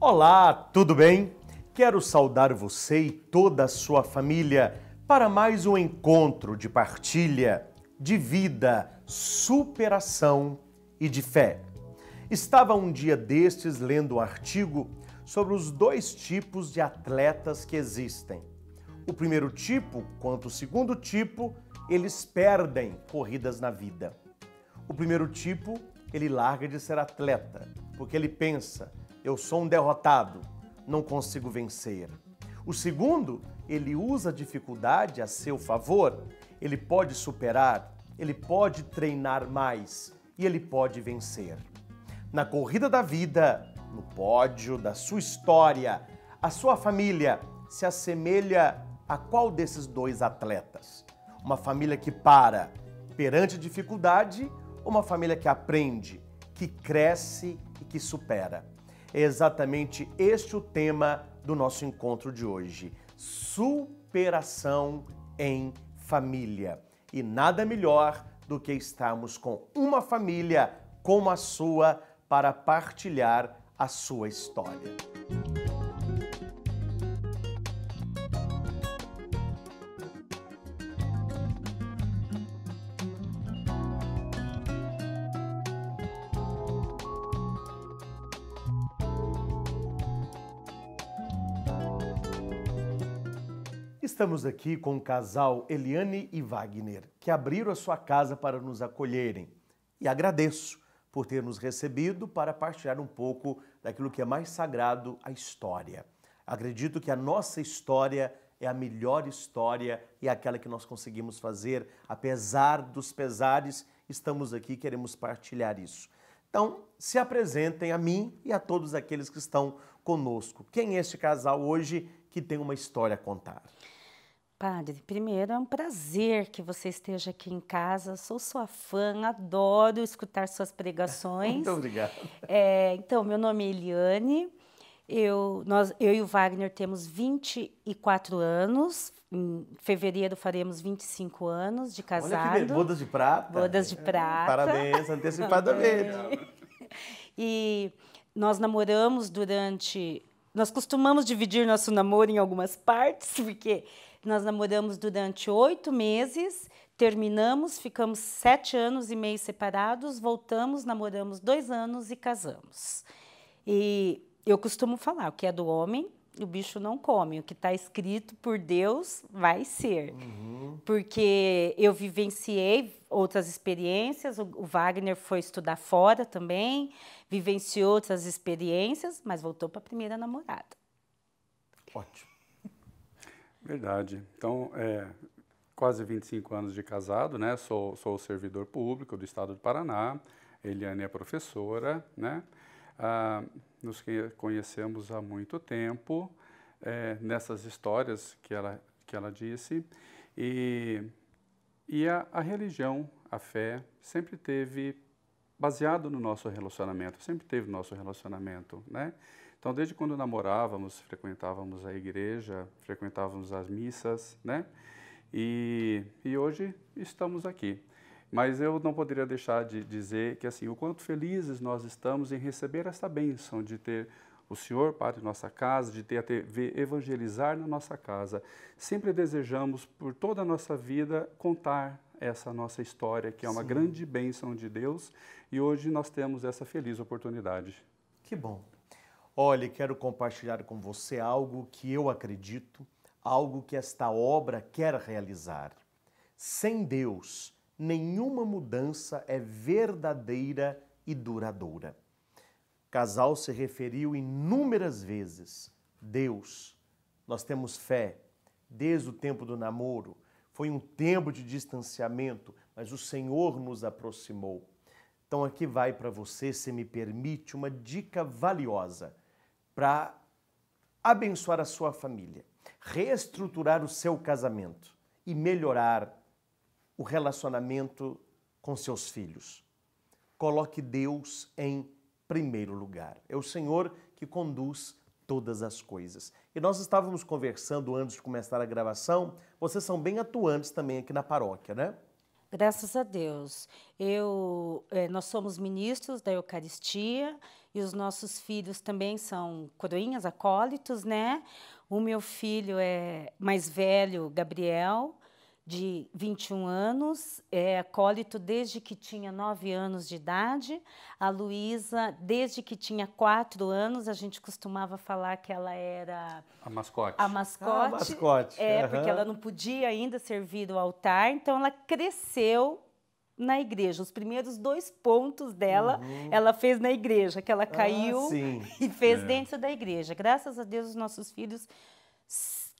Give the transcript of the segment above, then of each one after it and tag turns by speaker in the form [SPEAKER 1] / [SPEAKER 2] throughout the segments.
[SPEAKER 1] Olá, tudo bem? Quero saudar você e toda a sua família para mais um encontro de partilha, de vida, superação e de fé. Estava um dia destes lendo um artigo sobre os dois tipos de atletas que existem. O primeiro tipo, quanto o segundo tipo, eles perdem corridas na vida. O primeiro tipo, ele larga de ser atleta, porque ele pensa, eu sou um derrotado, não consigo vencer. O segundo, ele usa a dificuldade a seu favor, ele pode superar, ele pode treinar mais e ele pode vencer. Na corrida da vida, no pódio da sua história, a sua família se assemelha a qual desses dois atletas? Uma família que para perante a dificuldade ou uma família que aprende, que cresce e que supera? É exatamente este o tema do nosso encontro de hoje: superação em família. E nada melhor do que estarmos com uma família como a sua para partilhar a sua história. Estamos aqui com o casal Eliane e Wagner, que abriram a sua casa para nos acolherem. E agradeço por ter nos recebido para partilhar um pouco daquilo que é mais sagrado, a história. Acredito que a nossa história é a melhor história e é aquela que nós conseguimos fazer, apesar dos pesares, estamos aqui queremos partilhar isso. Então, se apresentem a mim e a todos aqueles que estão conosco. Quem é este casal hoje que tem uma história a contar?
[SPEAKER 2] Padre, primeiro é um prazer que você esteja aqui em casa. Sou sua fã, adoro escutar suas pregações. Muito obrigado. É, então, meu nome é Eliane. Eu, nós, eu e o Wagner temos 24 anos. Em fevereiro faremos 25 anos de casado. Olha que bodas
[SPEAKER 1] de prata. Bodas
[SPEAKER 2] de é. prata. Parabéns, antecipadamente. e nós namoramos durante. Nós costumamos dividir nosso namoro em algumas partes, porque nós namoramos durante oito meses, terminamos, ficamos sete anos e meio separados, voltamos, namoramos dois anos e casamos. E eu costumo falar: o que é do homem, o bicho não come. O que está escrito por Deus vai ser. Uhum. Porque eu vivenciei outras experiências, o, o Wagner foi estudar fora também, vivenciou outras experiências, mas voltou para a primeira namorada.
[SPEAKER 3] Ótimo. Verdade. Então, é, quase 25 anos de casado, né? Sou, sou servidor público do Estado do Paraná. Eliane é professora, né? Ah, nos conhecemos há muito tempo é, nessas histórias que ela que ela disse e e a, a religião, a fé sempre teve baseado no nosso relacionamento, sempre teve nosso relacionamento, né? Então, desde quando namorávamos, frequentávamos a igreja, frequentávamos as missas, né? E, e hoje estamos aqui. Mas eu não poderia deixar de dizer que, assim, o quanto felizes nós estamos em receber essa bênção de ter o Senhor em nossa casa, de ter a TV evangelizar na nossa casa. Sempre desejamos, por toda a nossa vida, contar essa nossa história, que é uma Sim. grande bênção de Deus, e hoje nós temos essa feliz oportunidade. Que bom. Olhe, quero compartilhar com
[SPEAKER 1] você algo que eu acredito, algo que esta obra quer realizar. Sem Deus, nenhuma mudança é verdadeira e duradoura. O casal se referiu inúmeras vezes. Deus, nós temos fé. Desde o tempo do namoro, foi um tempo de distanciamento, mas o Senhor nos aproximou. Então aqui vai para você, se me permite, uma dica valiosa para abençoar a sua família, reestruturar o seu casamento e melhorar o relacionamento com seus filhos. Coloque Deus em primeiro lugar. É o Senhor que conduz todas as coisas. E nós estávamos conversando antes de começar a gravação, vocês são bem atuantes também aqui na paróquia, né?
[SPEAKER 2] Graças a Deus. Eu, eh, nós somos ministros da Eucaristia e os nossos filhos também são coroinhas, acólitos, né? O meu filho é mais velho, Gabriel, de 21 anos, é, acólito desde que tinha 9 anos de idade, a Luísa desde que tinha 4 anos, a gente costumava falar que ela era...
[SPEAKER 3] A mascote. A mascote. Ah, a mascote. É, uhum. porque ela não
[SPEAKER 2] podia ainda servir o altar, então ela cresceu na igreja. Os primeiros dois pontos dela, uhum. ela fez na igreja, que ela ah, caiu ah, e fez é. dentro da igreja. Graças a Deus, os nossos filhos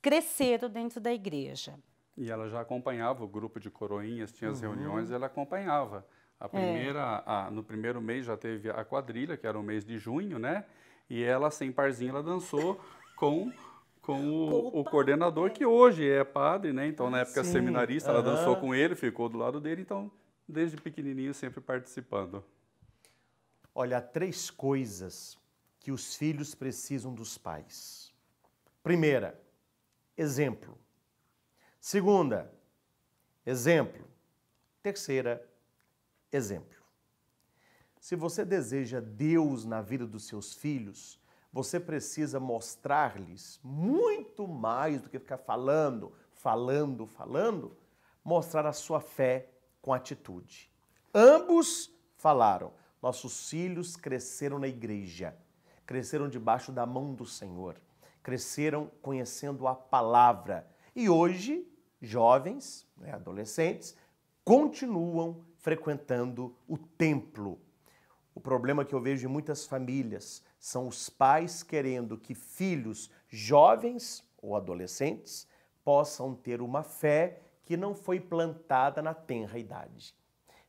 [SPEAKER 2] cresceram dentro da igreja.
[SPEAKER 3] E ela já acompanhava o grupo de coroinhas, tinha as uhum. reuniões, ela acompanhava. A é. primeira, é. a, no primeiro mês já teve a quadrilha, que era o mês de junho, né? E ela, sem parzinho, ela dançou com, com o, o, coordenador, que hoje é padre, né? Então, na época Sim. seminarista, ela dançou com ele, ficou do lado dele. Então, desde pequenininho, sempre participando.
[SPEAKER 1] Olha, há três coisas que os filhos precisam dos pais. Primeira, exemplo. Segunda, exemplo. Terceira, exemplo. Se você deseja Deus na vida dos seus filhos, você precisa mostrar-lhes muito mais do que ficar falando, falando, falando, mostrar a sua fé com atitude. Ambos falaram. Nossos filhos cresceram na igreja, cresceram debaixo da mão do Senhor, cresceram conhecendo a palavra e hoje, jovens, né, adolescentes, continuam frequentando o templo. O problema que eu vejo em muitas famílias são os pais querendo que filhos jovens ou adolescentes possam ter uma fé que não foi plantada na tenra idade.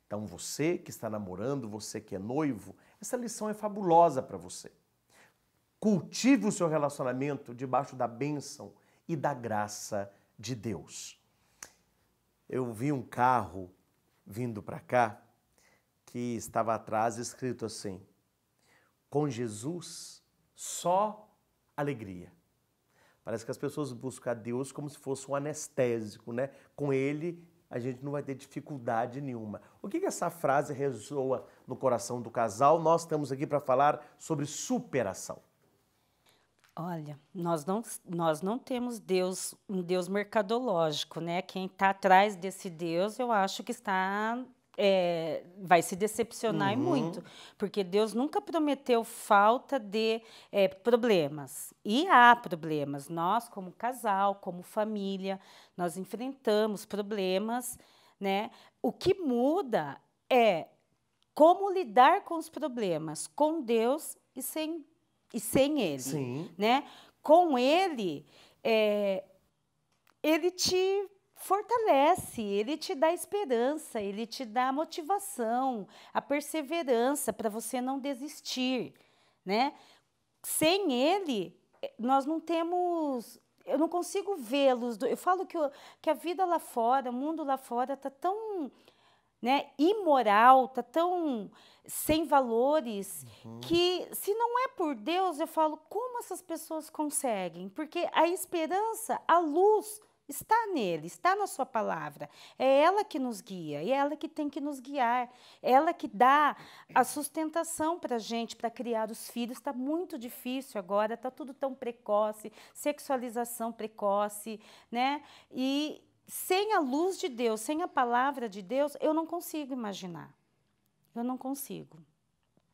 [SPEAKER 1] Então, você que está namorando, você que é noivo, essa lição é fabulosa para você. Cultive o seu relacionamento debaixo da bênção e da graça de Deus. Eu vi um carro vindo para cá que estava atrás escrito assim: com Jesus só alegria. Parece que as pessoas buscam a Deus como se fosse um anestésico, né? Com Ele a gente não vai ter dificuldade nenhuma. O que, que essa frase ressoa no coração do casal? Nós estamos aqui para falar sobre superação.
[SPEAKER 2] Olha, nós não, nós não temos Deus, um Deus mercadológico, né? Quem está atrás desse Deus, eu acho que está é, vai se decepcionar uhum. muito, porque Deus nunca prometeu falta de é, problemas. E há problemas. Nós, como casal, como família, nós enfrentamos problemas, né? O que muda é como lidar com os problemas, com Deus e sem e sem ele, Sim. né? Com ele, é, ele te fortalece, ele te dá esperança, ele te dá motivação, a perseverança para você não desistir, né? Sem ele, é, nós não temos eu não consigo vê-los. Eu falo que, eu, que a vida lá fora, o mundo lá fora está tão né, imoral, tá tão sem valores uhum. que se não é por Deus, eu falo como essas pessoas conseguem? Porque a esperança, a luz está nele, está na sua palavra. É ela que nos guia é ela que tem que nos guiar. É ela que dá a sustentação para gente, para criar os filhos. Está muito difícil agora, está tudo tão precoce, sexualização precoce, né? E sem a luz de Deus, sem a palavra de Deus, eu não consigo imaginar. Eu não consigo.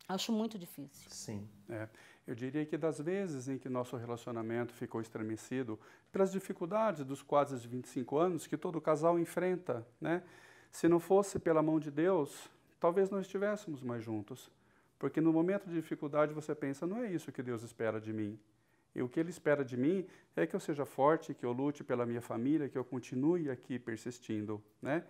[SPEAKER 2] Acho muito difícil.
[SPEAKER 3] Sim. É. Eu diria que das vezes em que nosso relacionamento ficou estremecido pelas dificuldades dos quase 25 anos que todo casal enfrenta, né? Se não fosse pela mão de Deus, talvez não estivéssemos mais juntos. Porque no momento de dificuldade você pensa, não é isso que Deus espera de mim. E o que Ele espera de mim é que eu seja forte, que eu lute pela minha família, que eu continue aqui persistindo, né?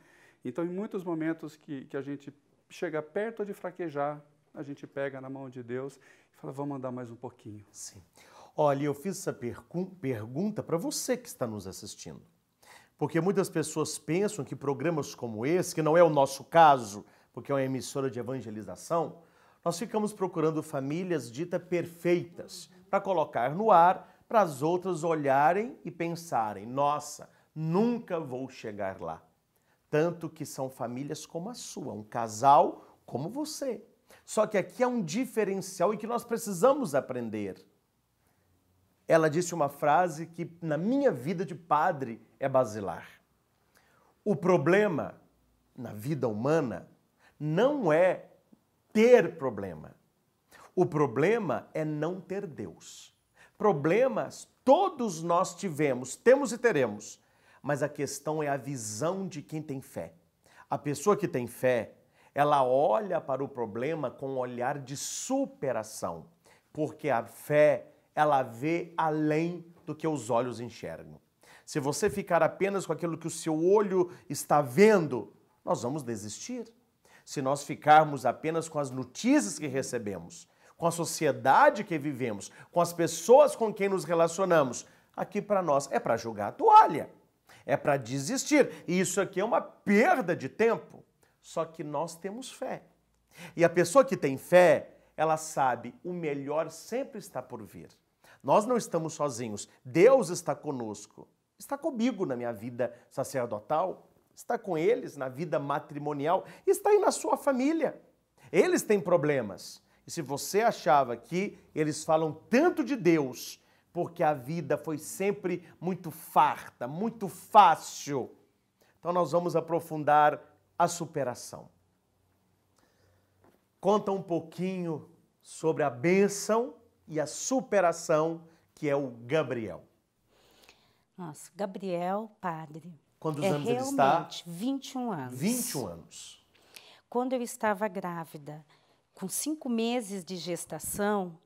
[SPEAKER 3] Então, em muitos momentos que, que a gente chega perto de fraquejar, a gente pega na mão de Deus e fala, vamos andar mais um pouquinho. Sim. Olha, eu fiz
[SPEAKER 1] essa pergunta para você que está nos assistindo. Porque muitas pessoas pensam que programas como esse, que não é o nosso caso, porque é uma emissora de evangelização, nós ficamos procurando famílias ditas perfeitas para colocar no ar, para as outras olharem e pensarem: nossa, nunca vou chegar lá. Tanto que são famílias como a sua, um casal como você. Só que aqui é um diferencial e que nós precisamos aprender. Ela disse uma frase que, na minha vida de padre, é basilar. O problema na vida humana não é ter problema. O problema é não ter Deus. Problemas todos nós tivemos, temos e teremos, mas a questão é a visão de quem tem fé. A pessoa que tem fé, ela olha para o problema com um olhar de superação, porque a fé, ela vê além do que os olhos enxergam. Se você ficar apenas com aquilo que o seu olho está vendo, nós vamos desistir se nós ficarmos apenas com as notícias que recebemos, com a sociedade que vivemos, com as pessoas com quem nos relacionamos. Aqui para nós é para jogar a toalha, é para desistir. E isso aqui é uma perda de tempo. Só que nós temos fé. E a pessoa que tem fé, ela sabe o melhor sempre está por vir. Nós não estamos sozinhos, Deus está conosco. Está comigo na minha vida sacerdotal, está com eles na vida matrimonial, está aí na sua família. Eles têm problemas. E se você achava que eles falam tanto de Deus, porque a vida foi sempre muito farta, muito fácil, então nós vamos aprofundar a superação. Conta um pouquinho sobre a bênção e a superação que é o Gabriel.
[SPEAKER 2] Nossa, Gabriel, padre, Quantos é anos ele está? 21 anos.
[SPEAKER 1] 21 anos.
[SPEAKER 2] Quando eu estava grávida, com cinco meses de gestação,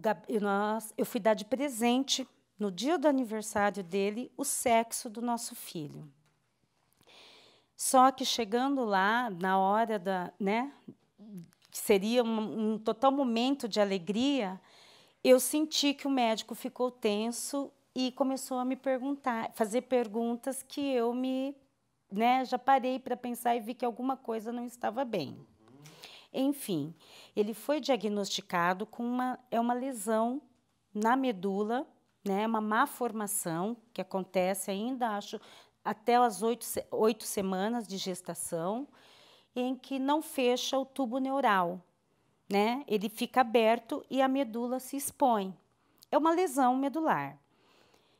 [SPEAKER 2] Gab... nós... eu fui dar de presente, no dia do aniversário dele, o sexo do nosso filho. Só que chegando lá, na hora da. Né, que seria um, um total momento de alegria, eu senti que o médico ficou tenso e começou a me perguntar, fazer perguntas que eu me, né, já parei para pensar e vi que alguma coisa não estava bem. Enfim, ele foi diagnosticado com uma é uma lesão na medula, né, é uma má formação que acontece ainda, acho, até as oito, oito semanas de gestação, em que não fecha o tubo neural, né? Ele fica aberto e a medula se expõe. É uma lesão medular.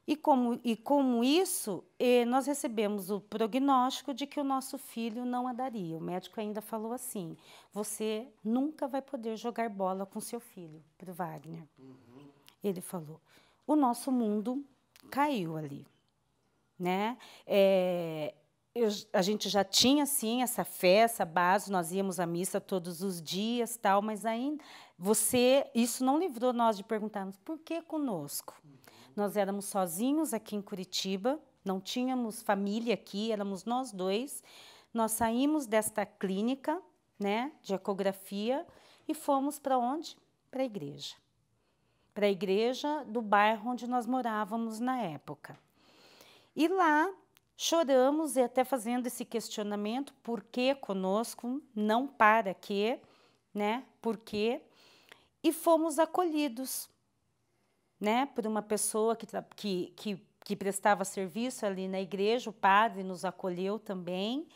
[SPEAKER 2] E como, e como isso, eh, nós recebemos o prognóstico de que o nosso filho não andaria. O médico ainda falou assim: você nunca vai poder jogar bola com seu filho, para Wagner. Uhum. Ele falou. O nosso mundo caiu ali, né? É, eu, a gente já tinha sim essa fé, essa base, nós íamos à missa todos os dias, tal, mas ainda você, isso não livrou nós de perguntarmos por que conosco. Uhum. Nós éramos sozinhos aqui em Curitiba, não tínhamos família aqui, éramos nós dois. Nós saímos desta clínica, né, de ecografia e fomos para onde? Para a igreja. Para a igreja do bairro onde nós morávamos na época. E lá choramos e até fazendo esse questionamento, por que conosco, não para que, né? Por quê? E fomos acolhidos né, por uma pessoa que, que, que, que prestava serviço ali na igreja, o padre nos acolheu também.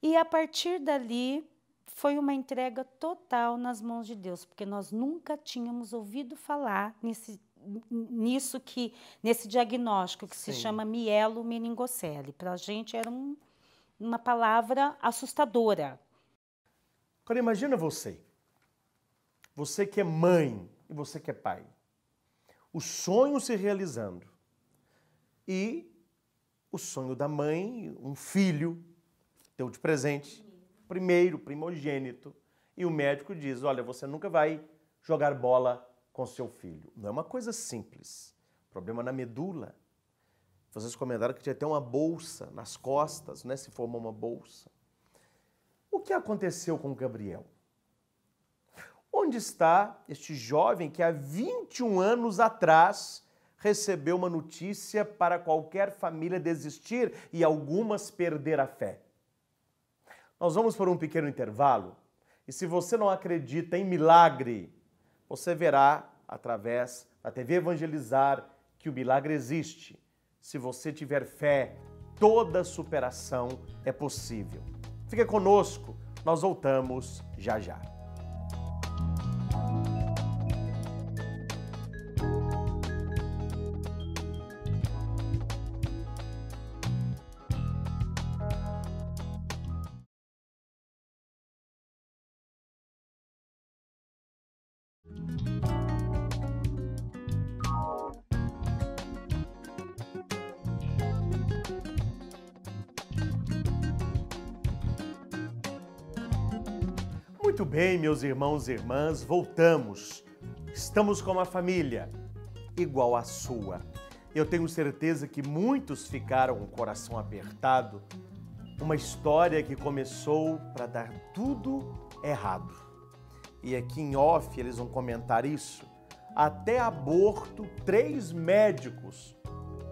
[SPEAKER 2] E a partir dali foi uma entrega total nas mãos de Deus, porque nós nunca tínhamos ouvido falar nesse, nisso que nesse diagnóstico que Sim. se chama mielo meningocele. Para a gente era um, uma palavra assustadora.
[SPEAKER 1] Agora imagina você, você que é mãe e você que é pai o sonho se realizando e o sonho da mãe, um filho, deu de presente, primeiro, primogênito, e o médico diz: Olha, você nunca vai jogar bola com seu filho. Não é uma coisa simples. Problema na medula. Vocês comentaram que tinha até uma bolsa nas costas, né? Se formou uma bolsa. O que aconteceu com o Gabriel? Onde está este jovem que há 21 anos atrás recebeu uma notícia para qualquer família desistir e algumas perder a fé? Nós vamos por um pequeno intervalo e se você não acredita em milagre, você verá através da TV Evangelizar que o milagre existe. Se você tiver fé, toda superação é possível. Fique conosco, nós voltamos já já. Muito bem, meus irmãos e irmãs, voltamos. Estamos com uma família igual à sua. Eu tenho certeza que muitos ficaram com o coração apertado. Uma história que começou para dar tudo errado. E aqui em off eles vão comentar isso. Até aborto, três médicos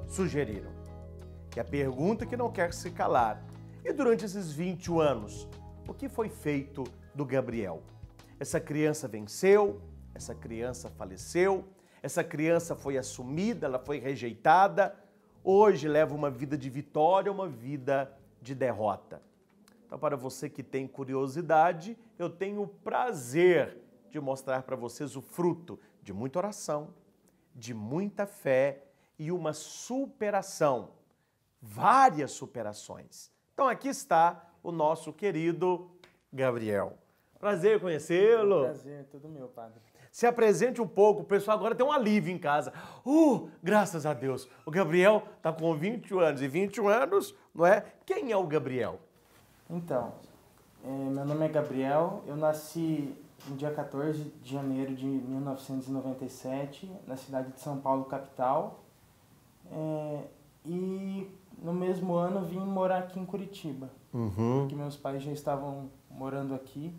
[SPEAKER 1] sugeriram. E a pergunta que não quer se calar. E durante esses 21 anos, o que foi feito do Gabriel. Essa criança venceu, essa criança faleceu, essa criança foi assumida, ela foi rejeitada, hoje leva uma vida de vitória, uma vida de derrota. Então, para você que tem curiosidade, eu tenho o prazer de mostrar para vocês o fruto de muita oração, de muita fé e uma superação, várias superações. Então, aqui está o nosso querido Gabriel. Prazer conhecê-lo.
[SPEAKER 4] prazer, tudo meu, padre.
[SPEAKER 1] Se apresente um pouco, o pessoal agora tem um alívio em casa. Uh, graças a Deus. O Gabriel está com 21 anos. E 21 anos, não é? Quem é o Gabriel? Então, é, meu nome é Gabriel. Eu nasci no dia
[SPEAKER 4] 14 de janeiro de 1997, na cidade de São Paulo, capital. É, e no mesmo ano vim morar aqui em Curitiba. Uhum. Porque meus pais já estavam morando aqui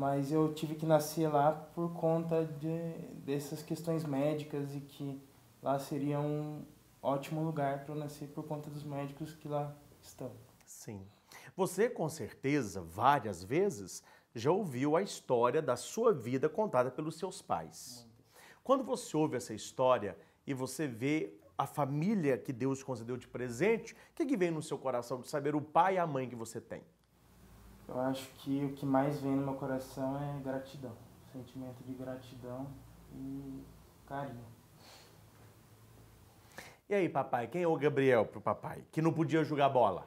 [SPEAKER 4] mas eu tive que nascer lá por conta de, dessas questões médicas e que lá seria um ótimo lugar para eu nascer por conta dos médicos que lá estão. Sim.
[SPEAKER 1] Você, com certeza, várias vezes já ouviu a história da sua vida contada pelos seus pais. Quando você ouve essa história e você vê a família que Deus concedeu de presente, o que, que vem no seu coração de saber o pai e a mãe que você tem? Eu acho
[SPEAKER 4] que o que mais vem no meu coração é gratidão, sentimento de gratidão e carinho.
[SPEAKER 3] E aí, papai, quem é o Gabriel pro papai, que não podia jogar bola?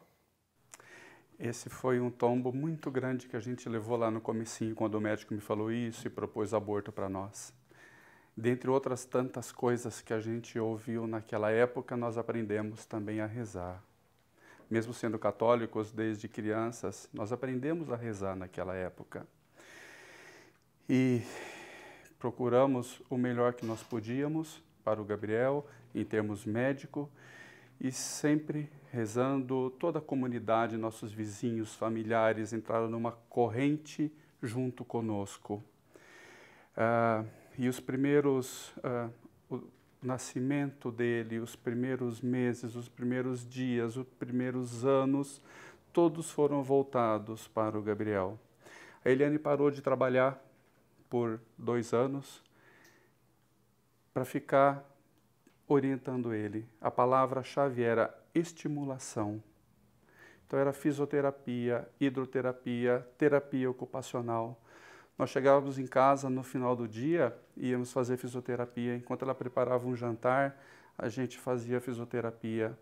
[SPEAKER 3] Esse foi um tombo muito grande que a gente levou lá no comecinho, quando o médico me falou isso e propôs aborto para nós. Dentre outras tantas coisas que a gente ouviu naquela época, nós aprendemos também a rezar. Mesmo sendo católicos desde crianças, nós aprendemos a rezar naquela época. E procuramos o melhor que nós podíamos para o Gabriel, em termos médico, e sempre rezando, toda a comunidade, nossos vizinhos, familiares entraram numa corrente junto conosco. Uh, e os primeiros, uh, nascimento dele, os primeiros meses, os primeiros dias, os primeiros anos, todos foram voltados para o Gabriel. A Eliane parou de trabalhar por dois anos para ficar orientando ele. A palavra-chave era estimulação. Então era fisioterapia, hidroterapia, terapia ocupacional. Nós chegávamos em casa no final do dia, íamos fazer fisioterapia. Enquanto ela preparava um jantar, a gente fazia fisioterapia.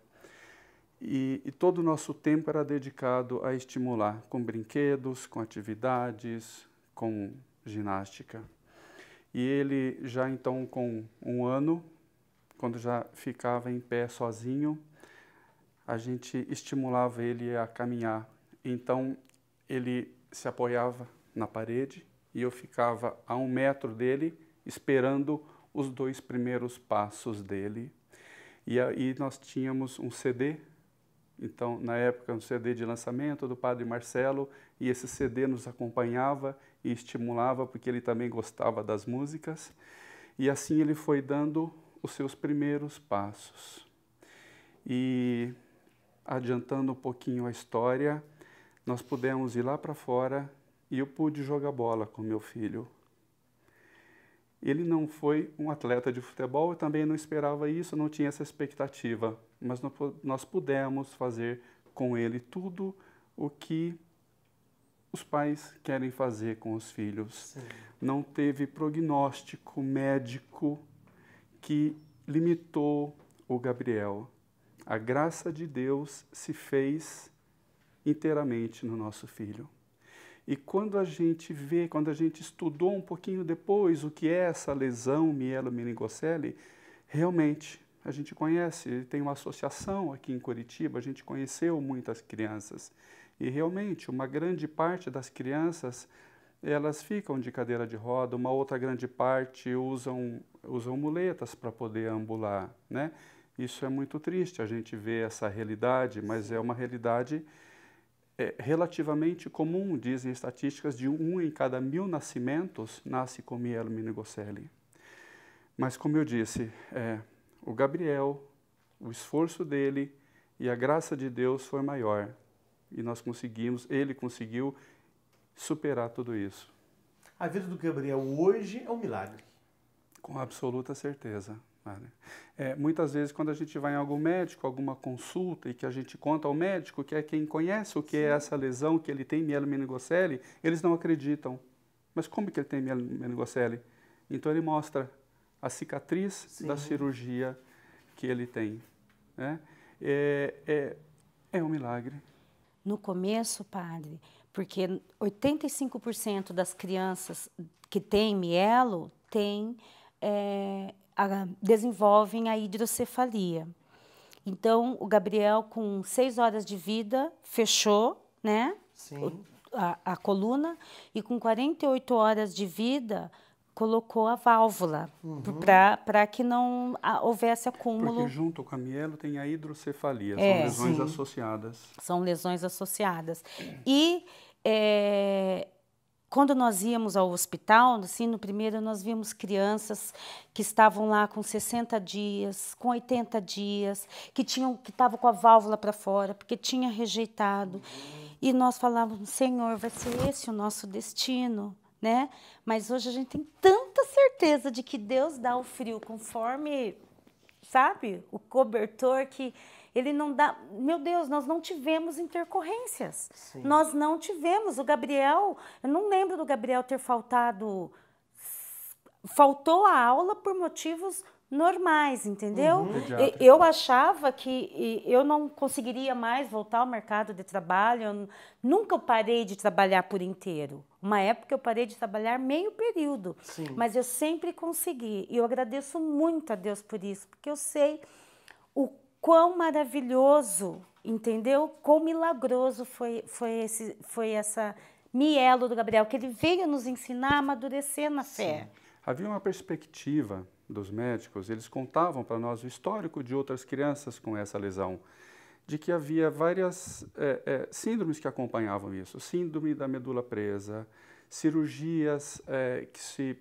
[SPEAKER 3] E, e todo o nosso tempo era dedicado a estimular com brinquedos, com atividades, com ginástica. E ele já então com um ano, quando já ficava em pé sozinho, a gente estimulava ele a caminhar. Então ele se apoiava na parede e eu ficava a um metro dele, esperando os dois primeiros passos dele. E aí nós tínhamos um CD, então na época um CD de lançamento do Padre Marcelo, e esse CD nos acompanhava e estimulava, porque ele também gostava das músicas. E assim ele foi dando os seus primeiros passos. E adiantando um pouquinho a história, nós pudemos ir lá para fora e eu pude jogar bola com meu filho. Ele não foi um atleta de futebol, eu também não esperava isso, não tinha essa expectativa, mas nós pudemos fazer com ele tudo o que os pais querem fazer com os filhos. Sim. Não teve prognóstico médico que limitou o Gabriel. A graça de Deus se fez inteiramente no nosso filho. E quando a gente vê, quando a gente estudou um pouquinho depois o que é essa lesão mielomeningocele, realmente a gente conhece, tem uma associação aqui em Curitiba, a gente conheceu muitas crianças. E realmente, uma grande parte das crianças, elas ficam de cadeira de roda, uma outra grande parte usam, usam muletas para poder ambular, né? Isso é muito triste, a gente vê essa realidade, mas é uma realidade é relativamente comum, dizem estatísticas, de um em cada mil nascimentos nasce com mielomeningocele. Mas, como eu disse, é, o Gabriel, o esforço dele e a graça de Deus foi maior. E nós conseguimos, ele conseguiu superar tudo isso. A vida do Gabriel hoje é um milagre. Com absoluta certeza. Né? É, muitas vezes, quando a gente vai em algum médico, alguma consulta, e que a gente conta ao médico, que é quem conhece o que é Sim. é essa lesão, que ele tem mielomeningocele, eles não acreditam. Mas como que ele tem mielomeningocele? Então ele mostra a cicatriz Sim. da cirurgia que ele tem. Né? É, é, é um milagre. No
[SPEAKER 2] começo, padre, porque 85% das crianças que têm mielo têm é, a, desenvolvem a hidrocefalia. Então, o Gabriel, com seis horas de vida, fechou né, Sim. A, a coluna e com 48 horas de vida colocou a válvula uhum. para que não houvesse acúmulo. Porque
[SPEAKER 3] junto com a mielo tem a hidrocefalia, é, são lesões sim. associadas.
[SPEAKER 2] São lesões associadas. E é, quando nós íamos ao hospital, assim, no primeiro nós vimos crianças que estavam lá com 60 dias, com 80 dias, que tinham que estavam com a válvula para fora, porque tinha rejeitado. E nós falávamos, Senhor, vai ser esse o nosso destino, né? Mas hoje a gente tem tanta certeza de que Deus dá o frio conforme, sabe, o cobertor que ele não dá. Meu Deus, nós não tivemos intercorrências. Sim. Nós não tivemos. O Gabriel, eu não lembro do Gabriel ter faltado. Faltou a aula por motivos normais, entendeu? Uhum. Eu achava que eu não conseguiria mais voltar ao mercado de trabalho. Eu nunca parei de trabalhar por inteiro. Uma época eu parei de trabalhar meio período, Sim. mas eu sempre consegui. E eu agradeço muito a Deus por isso, porque eu sei quão maravilhoso, entendeu? Quão milagroso foi, foi, esse, foi essa mielo do Gabriel, que ele veio nos ensinar a amadurecer na
[SPEAKER 3] fé. Sim. Havia uma perspectiva dos médicos, eles contavam para nós o histórico de outras crianças com essa lesão, de que havia várias é, é, síndromes que acompanhavam isso, síndrome da medula presa, cirurgias é, que se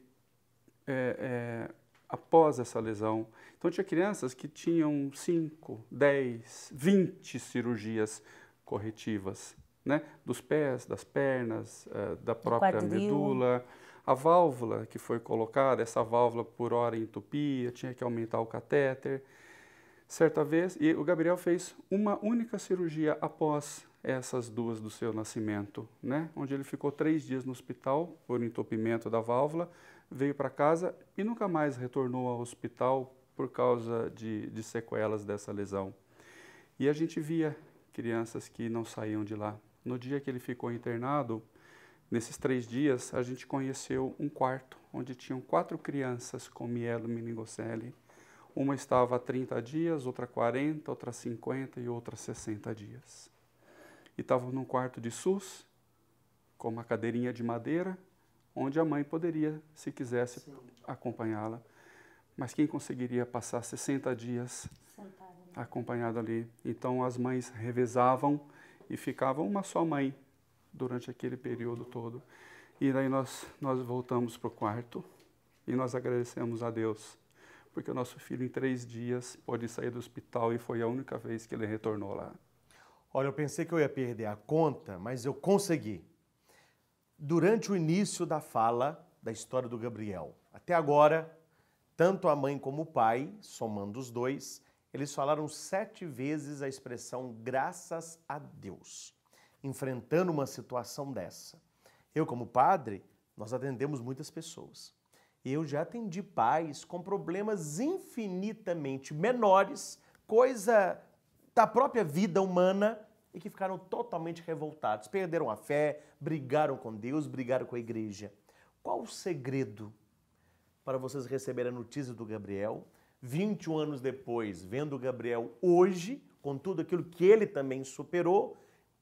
[SPEAKER 3] é, é, após essa lesão. Então, tinha crianças que tinham 5, 10, 20 cirurgias corretivas, né? Dos pés, das pernas, eh, da própria medula. A válvula que foi colocada, essa válvula por hora entupia, tinha que aumentar o catéter. Certa vez, e o Gabriel fez uma única cirurgia após essas duas do seu nascimento, né? Onde ele ficou três dias no hospital por entupimento da válvula, veio para casa e nunca mais retornou ao hospital por causa de, de sequelas dessa lesão. E a gente via crianças que não saíam de lá. No dia que ele ficou internado, nesses três dias, a gente conheceu um quarto onde tinham quatro crianças com mielo meningocele. Uma estava há 30 dias, outra 40, outra 50 e outra 60 dias. E estavam num quarto de SUS, com uma cadeirinha de madeira, onde a mãe poderia, se quisesse, acompanhá-la. Mas quem conseguiria passar 60 dias acompanhado ali? Então as mães revezavam e ficavam uma só mãe durante aquele período todo. E daí nós, nós voltamos para o quarto e nós agradecemos a Deus, porque o nosso filho em três dias pôde sair do hospital e foi a única vez que ele retornou lá.
[SPEAKER 1] Olha, eu pensei que eu ia perder a conta, mas eu consegui durante o início da fala da história do Gabriel. Até agora, tanto a mãe como o pai, somando os dois, eles falaram sete vezes a expressão graças a Deus, enfrentando uma situação dessa. Eu, como padre, nós atendemos muitas pessoas. eu já atendi pais com problemas infinitamente menores, coisa da própria vida humana, e que ficaram totalmente revoltados. Perderam a fé, brigaram com Deus, brigaram com a igreja. Qual o segredo para vocês receberem a notícia do Gabriel? 21 anos depois, vendo o Gabriel hoje, com tudo aquilo que ele também superou,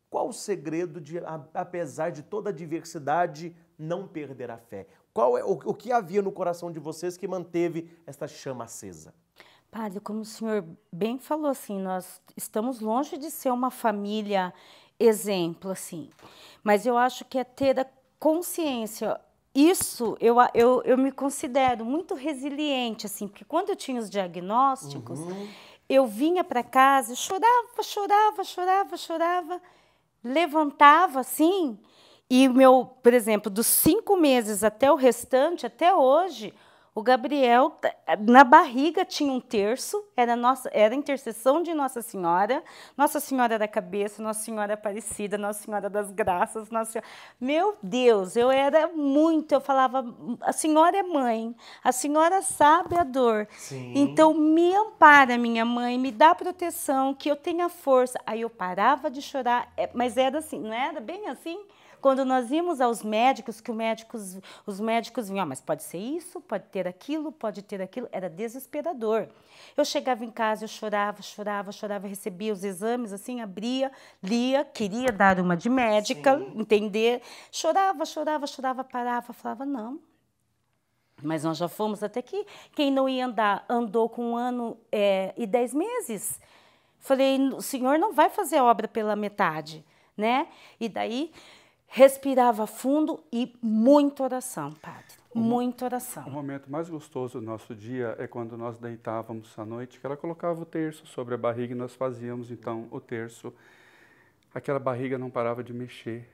[SPEAKER 1] qual o segredo de, apesar de toda a diversidade, não perder a fé? Qual é o, o que havia no coração de vocês que manteve esta chama acesa?
[SPEAKER 2] Padre, como o senhor bem falou, assim, nós estamos longe de ser uma família exemplo, assim. Mas eu acho que é ter a consciência. Isso eu, eu, eu me considero muito resiliente, assim, porque quando eu tinha os diagnósticos, uhum. eu vinha para casa, chorava, chorava, chorava, chorava, levantava assim, e meu, por exemplo, dos cinco meses até o restante, até hoje, o Gabriel, eh, na barriga tinha um terço, era, nossa, era a intercessão de Nossa Senhora, Nossa Senhora da Cabeça, Nossa Senhora Aparecida, Nossa Senhora das Graças, Nossa Senhora... Meu Deus, eu era muito, eu falava, a senhora é mãe, a senhora sabe a dor. Sim. Então, me ampara, minha mãe, me dá proteção, que eu tenha força. Aí eu parava de chorar, é, mas era assim, não era bem assim? Quando nós íamos aos médicos, que médicos, os médicos vinham, ah, mas pode ser isso, pode ter aquilo, pode ter aquilo, era desesperador. Eu chegava em casa, eu chorava, chorava, chorava, recebia os exames, assim, abria, lia, queria dar uma de médica, Sim. entender, chorava, chorava, chorava, parava, falava, não, mas nós já fomos até aqui. quem não ia andar andou com um ano é, e dez meses. Falei, o senhor não vai fazer a obra pela metade, né? E daí respirava fundo e muita oração, padre.
[SPEAKER 3] muita oração. O momento mais gostoso do nosso dia é quando nós deitávamos à noite, que ela colocava o terço sobre a barriga e nós fazíamos então o terço. Aquela barriga não parava de mexer.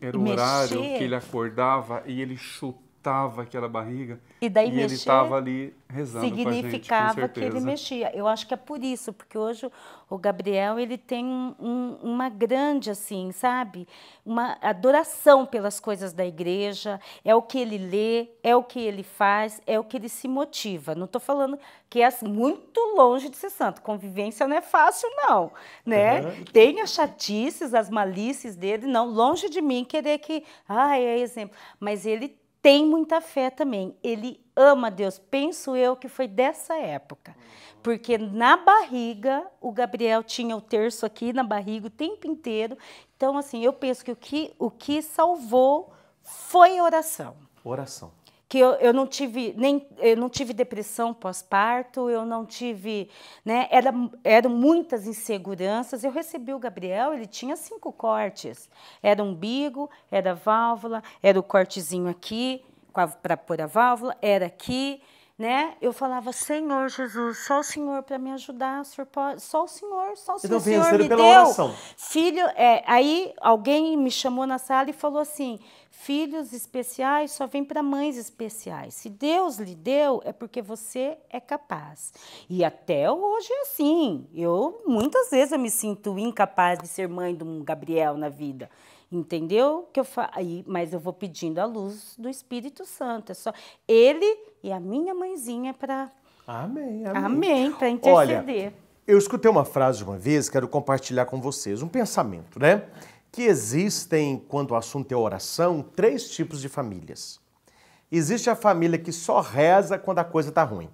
[SPEAKER 3] Era o mexer. horário que ele acordava e ele chutava apertava aquela barriga. E daí e mexer, ele estava ali rezando significava gente, que ele mexia.
[SPEAKER 2] Eu acho que é por isso, porque hoje o Gabriel ele tem um, uma grande assim, sabe, uma adoração pelas coisas da igreja. É o que ele lê, é o que ele faz, é o que ele se motiva. Não estou falando que é assim, muito longe de ser santo. Convivência não é fácil não, né? Uhum. Tem as chatices, as malícias dele, não longe de mim querer que, ah, é exemplo. Mas ele tem muita fé também. Ele ama Deus. Penso eu que foi dessa época. Uhum. Porque na barriga, o Gabriel tinha o terço aqui na barriga o tempo inteiro. Então, assim, eu penso que o que, o que salvou foi oração. Oração que eu, eu não tive nem eu não tive depressão pós-parto, eu não tive, né, era, eram muitas inseguranças. Eu recebi o Gabriel, ele tinha cinco cortes. Era umbigo, era válvula, era o cortezinho aqui para pôr a válvula, era aqui, né? Eu falava, Senhor Jesus, só o Senhor para me ajudar, Senhor pode... só o Senhor, só o Senhor, então, Senhor me pela deu. Oração. Filho, é, aí alguém me chamou na sala e falou assim, filhos especiais só vêm para mães especiais. Se Deus lhe deu, é porque você é capaz. E até hoje é assim. Eu, muitas vezes, eu me sinto incapaz de ser mãe de um Gabriel na vida. Entendeu? Que eu fa... Aí, mas eu vou pedindo a luz do Espírito Santo. É só ele e a minha mãezinha para. Amém, amém. Amém, para interceder. Olha,
[SPEAKER 1] eu escutei uma frase uma vez, quero compartilhar com vocês, um pensamento, né? Que existem, quando o assunto é oração, três tipos de famílias. Existe a família que só reza quando a coisa tá ruim.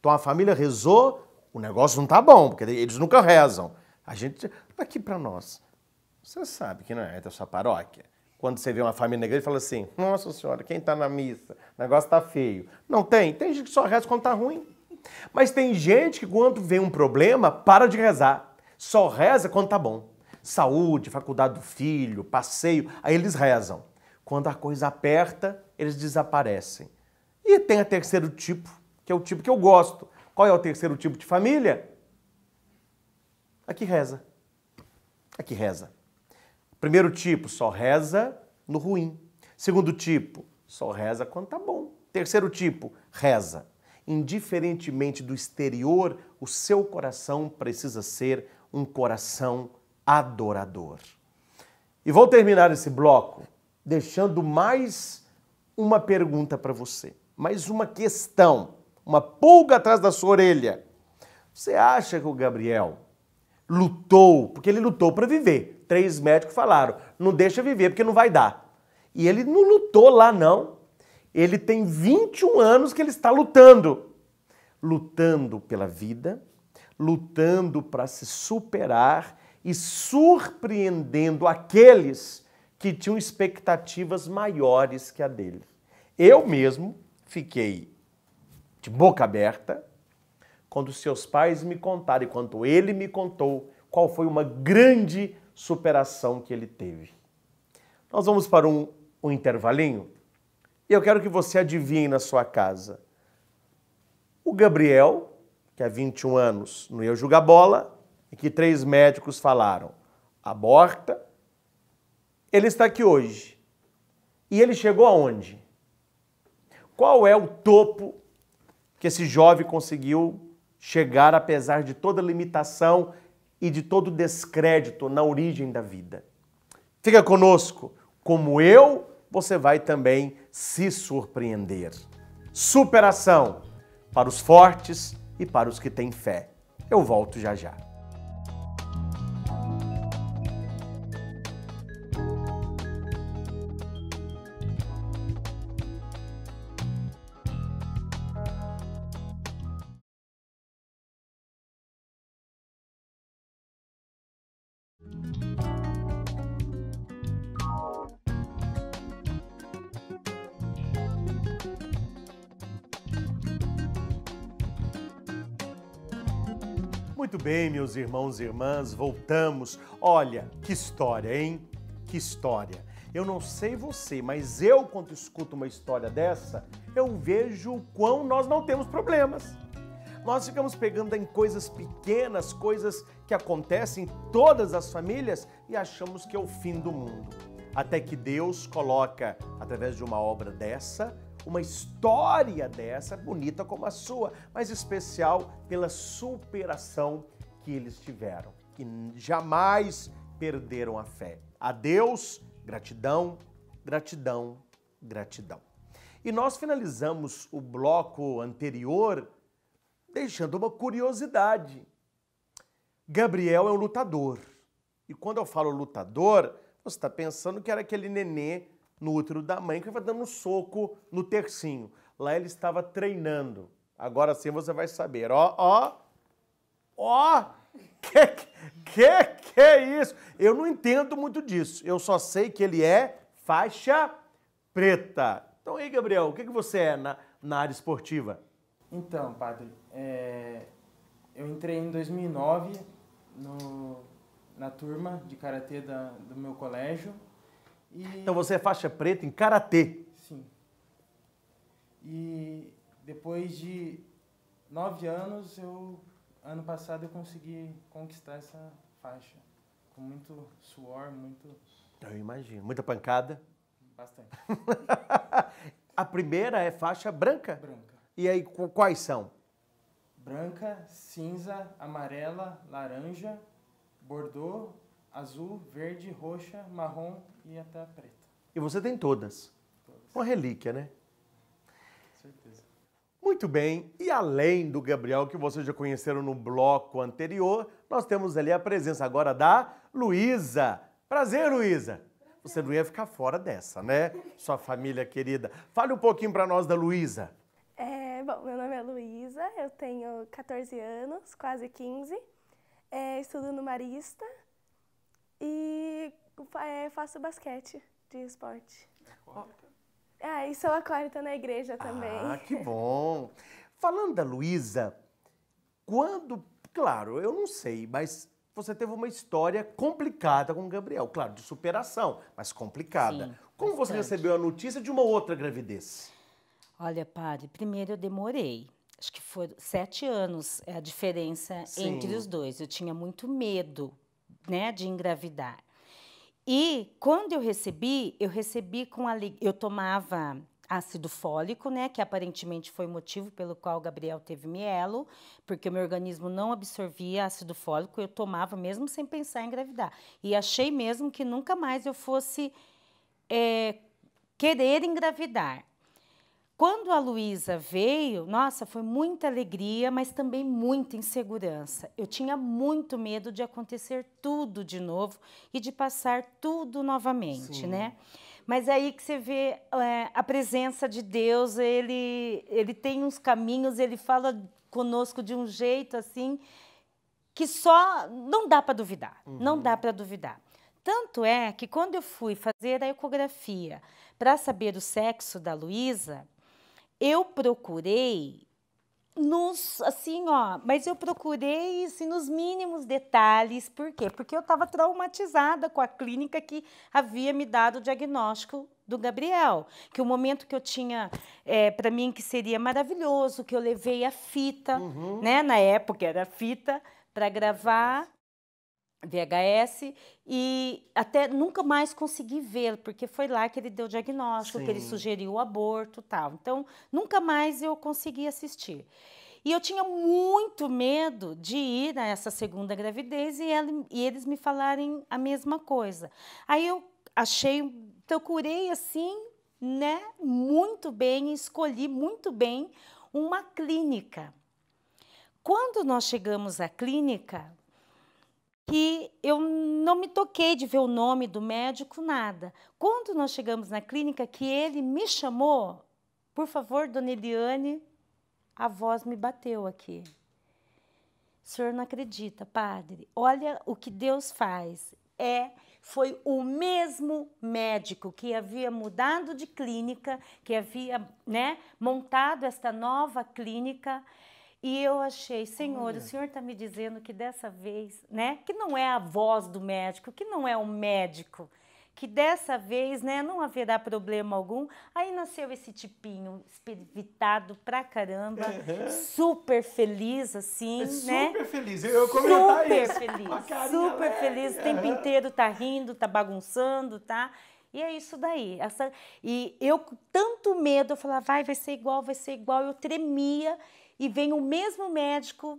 [SPEAKER 1] Então a família rezou, o negócio não tá bom, porque eles nunca rezam. A gente, aqui para nós. Você sabe que não é da sua paróquia. Quando você vê uma família na igreja, fala assim: Nossa Senhora, quem está na missa? O negócio está feio. Não tem? Tem gente que só reza quando está ruim. Mas tem gente que, quando vem um problema, para de rezar. Só reza quando está bom. Saúde, faculdade do filho, passeio, aí eles rezam. Quando a coisa aperta, eles desaparecem. E tem o terceiro tipo, que é o tipo que eu gosto. Qual é o terceiro tipo de família? A que reza. A que reza. Primeiro tipo, só reza no ruim. Segundo tipo, só reza quando tá bom. Terceiro tipo, reza. Indiferentemente do exterior, o seu coração precisa ser um coração adorador. E vou terminar esse bloco deixando mais uma pergunta para você, mais uma questão, uma pulga atrás da sua orelha. Você acha que o Gabriel lutou, porque ele lutou para viver. Três médicos falaram: não deixa viver porque não vai dar. E ele não lutou lá, não. Ele tem 21 anos que ele está lutando. Lutando pela vida, lutando para se superar e surpreendendo aqueles que tinham expectativas maiores que a dele. Eu mesmo fiquei de boca aberta quando seus pais me contaram e quando ele me contou qual foi uma grande superação que ele teve. Nós vamos para um, um intervalinho e eu quero que você adivinhe na sua casa. O Gabriel, que há 21 anos não ia jogar bola e que três médicos falaram: aborta. Ele está aqui hoje. E ele chegou aonde? Qual é o topo que esse jovem conseguiu chegar apesar de toda limitação e de todo descrédito na origem da vida. Fica conosco, como eu, você vai também se surpreender. Superação para os fortes e para os que têm fé. Eu volto já já. bem, meus irmãos e irmãs, voltamos. Olha, que história, hein? Que história. Eu não sei você, mas eu, quando escuto uma história dessa, eu vejo o quão nós não temos problemas. Nós ficamos pegando em coisas pequenas, coisas que acontecem em todas as famílias e achamos que é o fim do mundo. Até que Deus coloca, através de uma obra dessa, uma história dessa, bonita como a sua, mas especial pela superação que eles tiveram, que jamais perderam a fé. Adeus, gratidão, gratidão, gratidão. E nós finalizamos o bloco anterior deixando uma curiosidade. Gabriel é um lutador. E quando eu falo lutador, você está pensando que era aquele nenê no útero da mãe, que vai dando soco no tercinho. Lá ele estava treinando. Agora sim você vai saber. Ó, ó, ó, que, que, que é isso? Eu não entendo muito disso. Eu só sei que ele é faixa preta. Então aí, Gabriel, o que, que você é na, na área esportiva?
[SPEAKER 4] Então, padre, é... eu entrei em 2009 no... na turma de karatê da... do meu colégio. E... Então você
[SPEAKER 1] é faixa preta em karatê.
[SPEAKER 4] Sim. E depois de nove anos, eu ano passado eu consegui conquistar essa faixa com muito suor, muito.
[SPEAKER 1] Eu imagino, muita pancada. Bastante. a primeira é faixa branca. Branca. E aí quais são?
[SPEAKER 4] Branca, cinza, amarela, laranja, bordô azul, verde, roxa, marrom e até a preta.
[SPEAKER 1] E você tem todas. todas. Uma relíquia, né? Com certeza. Muito bem, e além do Gabriel que vocês já conheceram no bloco anterior, nós temos ali a presença agora da Luísa. Prazer, Luísa. Você não ia ficar fora dessa, né? Sua família querida. Fale um pouquinho para nós da Luísa.
[SPEAKER 5] É, bom, meu nome é Luísa, eu tenho 14 anos, quase 15. É, estudo no Marista, e é, faço basquete de esporte. Ah, e sou acólita na igreja também. Ah,
[SPEAKER 1] que bom! Falando da Luísa, quando. Claro, eu não sei, mas você teve uma história complicada com o Gabriel. Claro, de superação, mas complicada. Sim, Como bastante. você recebeu a notícia de uma outra gravidez?
[SPEAKER 2] Olha, padre, primeiro eu demorei. Acho que foram sete anos é a diferença Sim. entre os dois. Eu tinha muito medo né, de engravidar. E quando eu recebi, eu recebi com alegria. Eu tomava ácido fólico, né, que aparentemente foi o motivo pelo qual Gabriel teve mielo, porque o meu organismo não absorvia ácido fólico, eu tomava mesmo sem pensar em engravidar. E achei mesmo que nunca mais eu fosse é, querer engravidar. Quando a Luísa veio, nossa, foi muita alegria, mas também muita insegurança. Eu tinha muito medo de acontecer tudo de novo e de passar tudo novamente, Sim. né? Mas é aí que você vê é, a presença de Deus, ele, ele tem uns caminhos, ele fala conosco de um jeito assim que só não dá para duvidar, uhum. não dá uhum. para duvidar. Tanto é que quando eu fui fazer a ecografia para saber o sexo da Luísa, eu procurei nos assim, ó, mas eu procurei assim, nos mínimos detalhes, por quê? Porque eu estava traumatizada com a clínica que havia me dado o diagnóstico do Gabriel, que o momento que eu tinha é, para mim que seria maravilhoso, que eu levei a fita, uhum. né, na época era fita para gravar VHS e até nunca mais consegui ver, porque foi lá que ele deu o diagnóstico, Sim. que ele sugeriu o aborto tal. Então, nunca mais eu consegui assistir. E eu tinha muito medo de ir nessa segunda gravidez e, e eles me falarem a mesma coisa. Aí eu achei, procurei assim, né, muito bem, escolhi muito bem uma clínica. Quando nós chegamos à clínica, que eu não me toquei de ver o nome do médico, nada. Quando nós chegamos na clínica, que ele me chamou, por favor, dona Eliane, a voz me bateu aqui. O senhor não acredita, padre. Olha o que Deus faz. É, foi o mesmo médico que havia mudado de clínica, que havia, né, montado esta nova clínica e eu achei, Senhor, Olha. o Senhor está me dizendo que dessa vez, né? Que não é a voz do médico, que não é o médico, que dessa vez, né, não haverá problema algum. Aí nasceu esse tipinho espevitado pra caramba, uhum. super feliz assim, é né? Super feliz. Eu comentar super isso. Feliz, super feliz, o tempo inteiro tá rindo, tá bagunçando, tá? E é isso daí. Essa, e eu, tanto medo, eu falava, vai, vai ser igual, vai ser igual. Eu tremia e vem o mesmo médico,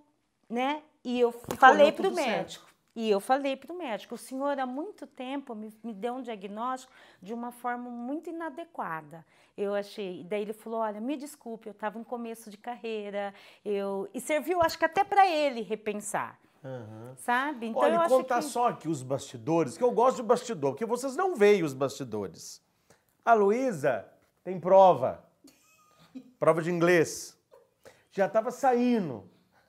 [SPEAKER 2] né? E eu falei para o médico. Certo. E eu falei para o médico, o senhor há muito tempo me, me, deu um diagnóstico de uma forma muito inadequada. Eu achei, daí ele falou, olha, me desculpe, eu estava em começo de carreira, eu e serviu, acho que até para ele repensar. Uhum. Sabe? Então Olha, eu contar que... só
[SPEAKER 1] aqui os bastidores, que eu gosto de bastidor, porque vocês não veem os bastidores. A Luísa tem prova. prova de inglês já estava saindo.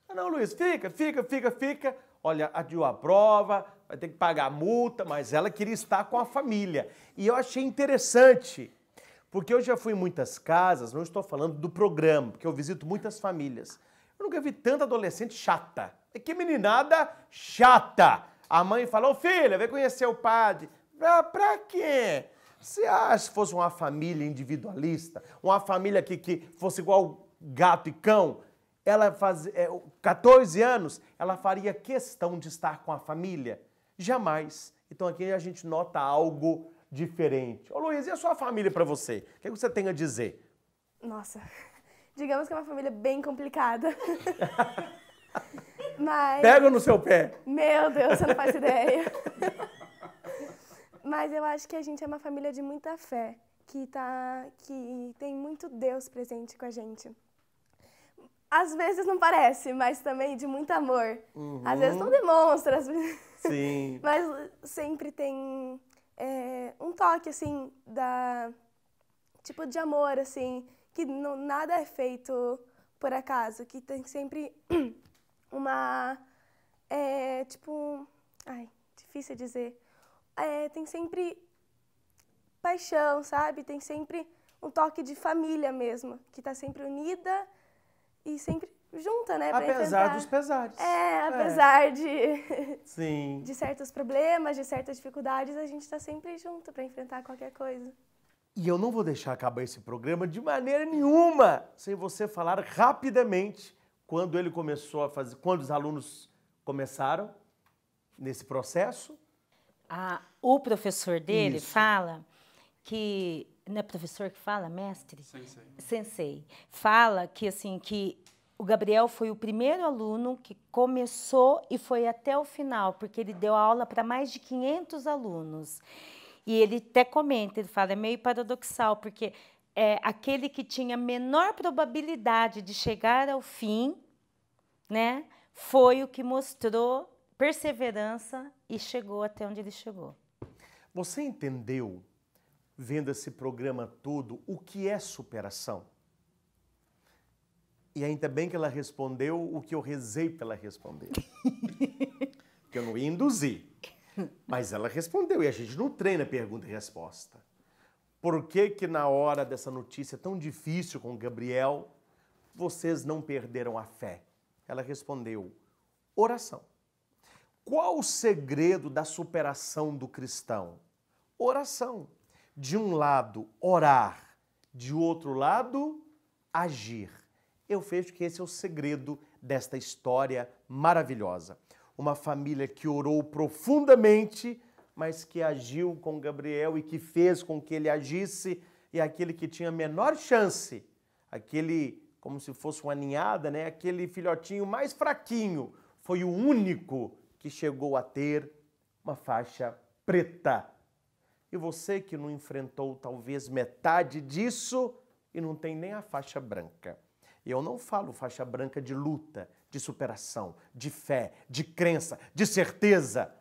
[SPEAKER 1] Ah, não, Luiz, fica, fica, fica, fica. Olha, adiou a prova, vai ter que pagar a multa, mas ela queria estar com a família. E eu achei interessante, porque eu já fui em muitas casas, não estou falando do programa, porque eu visito muitas famílias. Eu nunca vi tanta adolescente chata. Que meninada chata! A mãe falou, filha, vem conhecer o padre. Pra, ah, pra quê? Se ah, que fosse uma família individualista, uma família que, que fosse igual gato e cão, ela faz, é, 14 anos, ela faria questão de estar com a família? Jamais. Então aqui a gente nota algo diferente. Ô Luiz, e a sua família para você? O que, é que você tem a dizer?
[SPEAKER 5] Nossa, digamos que é uma família bem complicada. Mas... Pega no seu pé. Meu Deus, você não faz ideia. Mas eu acho que a gente é uma família de muita fé, que, tá, que tem muito Deus presente com a gente. Às vezes não parece, mas também de muito amor. Uhum. Às vezes uhum. não demonstra. Sim. mas sempre tem é, um toque, assim, da... Tipo, de amor, assim, que não, nada é feito por acaso, que tem sempre uma... É, tipo... Ai, difícil dizer. É, tem sempre paixão, sabe? Tem sempre um toque de família mesmo, que está sempre unida e sempre junta, né? Apesar enfrentar... dos pesares. É, é. apesar é. de
[SPEAKER 1] Sim. de
[SPEAKER 5] certos problemas, de certas dificuldades, a gente está sempre junto para enfrentar qualquer coisa.
[SPEAKER 1] E eu não vou deixar acabar esse programa de maneira nenhuma sem você falar rapidamente quando ele começou a fazer, quando os alunos começaram nesse processo.
[SPEAKER 2] Ah, o professor dele Isso. fala que não é professor que fala, mestre? Sensei. Sensei. Fala que assim que o Gabriel foi o primeiro aluno que começou e foi até o final, porque ele deu aula para mais de 500 alunos. E ele até comenta, ele fala, é meio paradoxal, porque é aquele que tinha menor probabilidade de chegar ao fim, né, foi o que mostrou perseverança e chegou até onde ele chegou.
[SPEAKER 1] Você entendeu vendo esse programa todo, o que é superação? E ainda bem que ela respondeu o que eu rezei para ela responder. que eu não ia induzir. Mas ela respondeu, e a gente não treina pergunta e resposta. Por que que na hora dessa notícia tão difícil com Gabriel, vocês não perderam a fé? Ela respondeu, oração. Qual o segredo da superação do cristão? Oração de um lado orar, de outro lado agir. Eu vejo que esse é o segredo desta história maravilhosa. Uma família que orou profundamente, mas que agiu com Gabriel e que fez com que ele agisse, e aquele que tinha menor chance, aquele como se fosse uma ninhada, né? aquele filhotinho mais fraquinho, foi o único que chegou a ter uma faixa preta e você que não enfrentou talvez metade disso e não tem nem a faixa branca. Eu não falo faixa branca de luta, de superação, de fé, de crença, de certeza.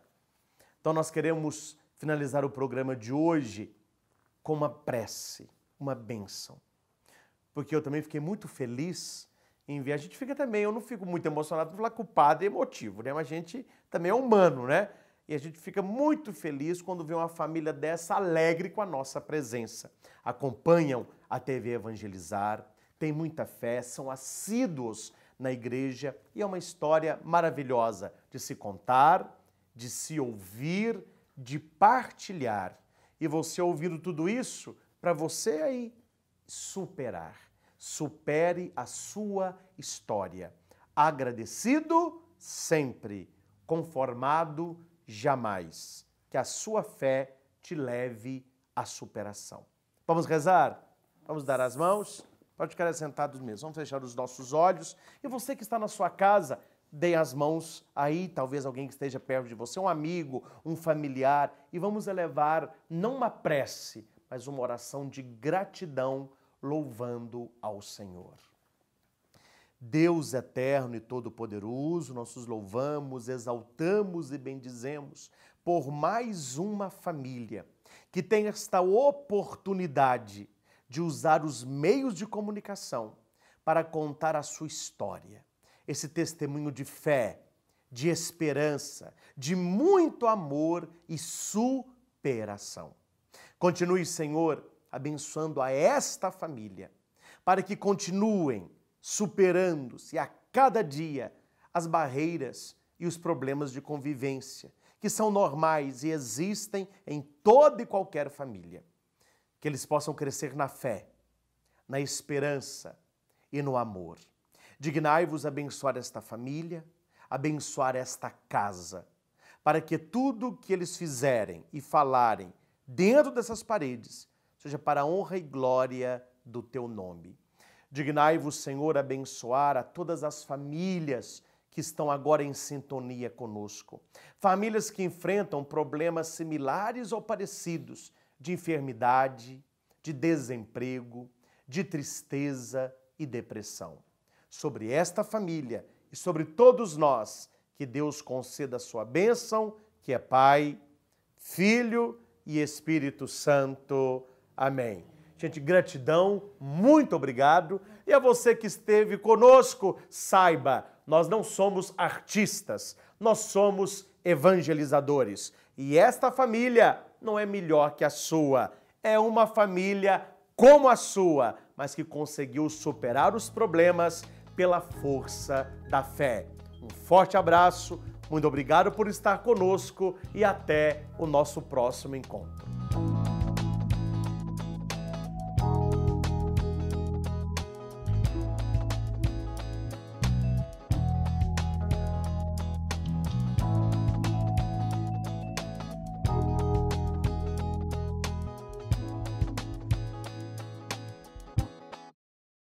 [SPEAKER 1] Então nós queremos finalizar o programa de hoje com uma prece, uma bênção. Porque eu também fiquei muito feliz em ver. A gente fica também, eu não fico muito emocionado, por falar culpado e é emotivo, né? Mas a gente também é humano, né? E a gente fica muito feliz quando vê uma família dessa alegre com a nossa presença. Acompanham a TV Evangelizar, têm muita fé, são assíduos na igreja e é uma história maravilhosa de se contar, de se ouvir, de partilhar. E você ouvindo tudo isso, para você aí superar. Supere a sua história. Agradecido sempre, conformado jamais. Que a sua fé te leve à superação. Vamos rezar? Vamos dar as mãos? Pode ficar sentados mesmo. Vamos fechar os nossos olhos. E você que está na sua casa, dê as mãos aí, talvez alguém que esteja perto de você, um amigo, um familiar, e vamos elevar não uma prece, mas uma oração de gratidão, louvando ao Senhor. Deus eterno e todo-poderoso, nós os louvamos, exaltamos e bendizemos por mais uma família que tem esta oportunidade de usar os meios de comunicação para contar a sua história. Esse testemunho de fé, de esperança, de muito amor e superação. Continue, Senhor, abençoando a esta família, para que continuem superando-se a cada dia as barreiras e os problemas de convivência, que são normais e existem em toda e qualquer família. Que eles possam crescer na fé, na esperança e no amor. Dignai-vos abençoar esta família, abençoar esta casa, para que tudo que eles fizerem e falarem dentro dessas paredes seja para a honra e glória do teu nome. Dignai-vos, Senhor, abençoar a todas as famílias que estão agora em sintonia conosco. Famílias que enfrentam problemas similares ou parecidos de enfermidade, de desemprego, de tristeza e depressão. Sobre esta família e sobre todos nós, que Deus conceda a sua bênção, que é Pai, Filho e Espírito Santo. Amém. Gente, gratidão, muito obrigado. E a você que esteve conosco, saiba, nós não somos artistas, nós somos evangelizadores. E esta família não é melhor que a sua, é uma família como a sua, mas que conseguiu superar os problemas pela força da fé. Um forte abraço, muito obrigado por estar conosco e até o nosso próximo encontro.